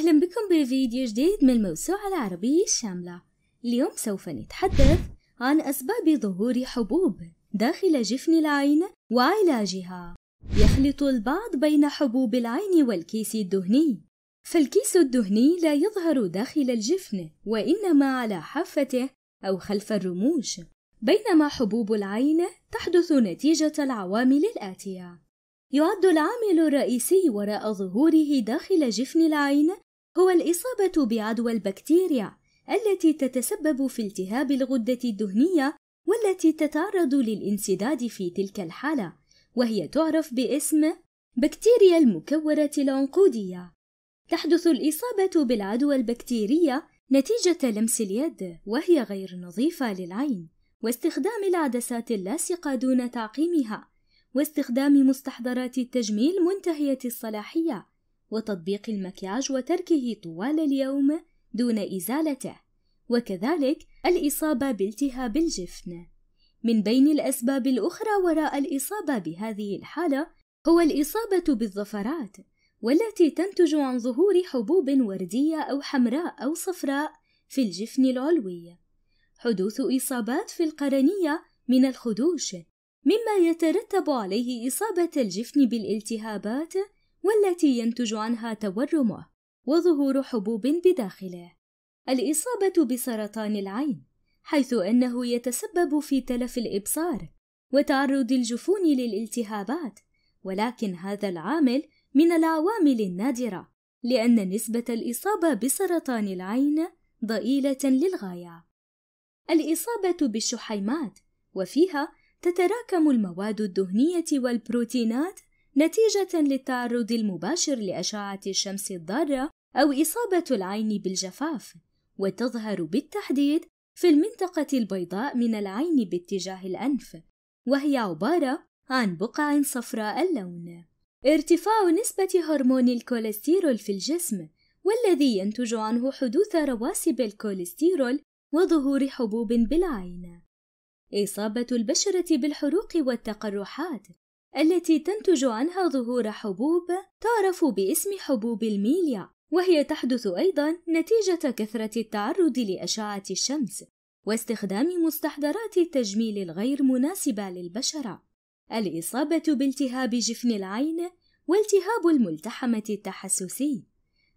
أهلا بكم بفيديو جديد من الموسوعة العربية الشاملة اليوم سوف نتحدث عن أسباب ظهور حبوب داخل جفن العين وعلاجها يخلط البعض بين حبوب العين والكيس الدهني فالكيس الدهني لا يظهر داخل الجفن وإنما على حافته أو خلف الرموش بينما حبوب العين تحدث نتيجة العوامل الآتية يعد العامل الرئيسي وراء ظهوره داخل جفن العين هو الإصابة بعدوى البكتيريا التي تتسبب في التهاب الغدة الدهنية والتي تتعرض للانسداد في تلك الحالة، وهي تعرف باسم بكتيريا المكورة العنقودية. تحدث الإصابة بالعدوى البكتيرية نتيجة لمس اليد، وهي غير نظيفة للعين، واستخدام العدسات اللاصقة دون تعقيمها، واستخدام مستحضرات التجميل منتهية الصلاحية وتطبيق المكياج وتركه طوال اليوم دون إزالته وكذلك الإصابة بالتهاب الجفن من بين الأسباب الأخرى وراء الإصابة بهذه الحالة هو الإصابة بالظفرات والتي تنتج عن ظهور حبوب وردية أو حمراء أو صفراء في الجفن العلوي حدوث إصابات في القرنية من الخدوش مما يترتب عليه إصابة الجفن بالالتهابات والتي ينتج عنها تورمه وظهور حبوب بداخله الاصابه بسرطان العين حيث انه يتسبب في تلف الابصار وتعرض الجفون للالتهابات ولكن هذا العامل من العوامل النادره لان نسبه الاصابه بسرطان العين ضئيله للغايه الاصابه بالشحيمات وفيها تتراكم المواد الدهنيه والبروتينات نتيجة للتعرض المباشر لأشعة الشمس الضارة أو إصابة العين بالجفاف، وتظهر بالتحديد في المنطقة البيضاء من العين باتجاه الأنف، وهي عبارة عن بقع صفراء اللون. ارتفاع نسبة هرمون الكوليسترول في الجسم، والذي ينتج عنه حدوث رواسب الكوليسترول وظهور حبوب بالعين. إصابة البشرة بالحروق والتقرحات، التي تنتج عنها ظهور حبوب تعرف باسم حبوب الميليا وهي تحدث أيضا نتيجة كثرة التعرض لأشعة الشمس واستخدام مستحضرات التجميل الغير مناسبة للبشرة الإصابة بالتهاب جفن العين والتهاب الملتحمة التحسسي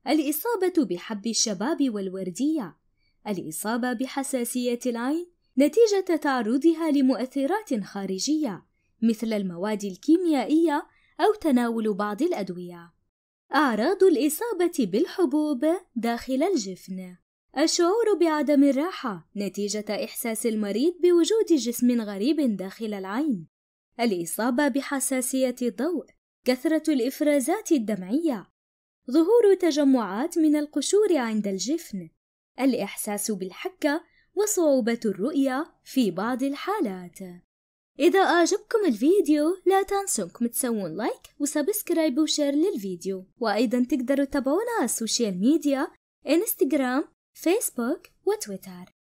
الإصابة بحب الشباب والوردية الإصابة بحساسية العين نتيجة تعرضها لمؤثرات خارجية مثل المواد الكيميائية أو تناول بعض الأدوية. أعراض الإصابة بالحبوب داخل الجفن الشعور بعدم الراحة نتيجة إحساس المريض بوجود جسم غريب داخل العين، الإصابة بحساسية الضوء، كثرة الإفرازات الدمعية، ظهور تجمعات من القشور عند الجفن، الإحساس بالحكة وصعوبة الرؤية في بعض الحالات. إذا أعجبكم الفيديو لا تنسوا أنكم تسوون لايك وسبسكرايب وشير للفيديو وأيضا تقدروا تابعونا على السوشيال ميديا إنستغرام فيسبوك وتويتر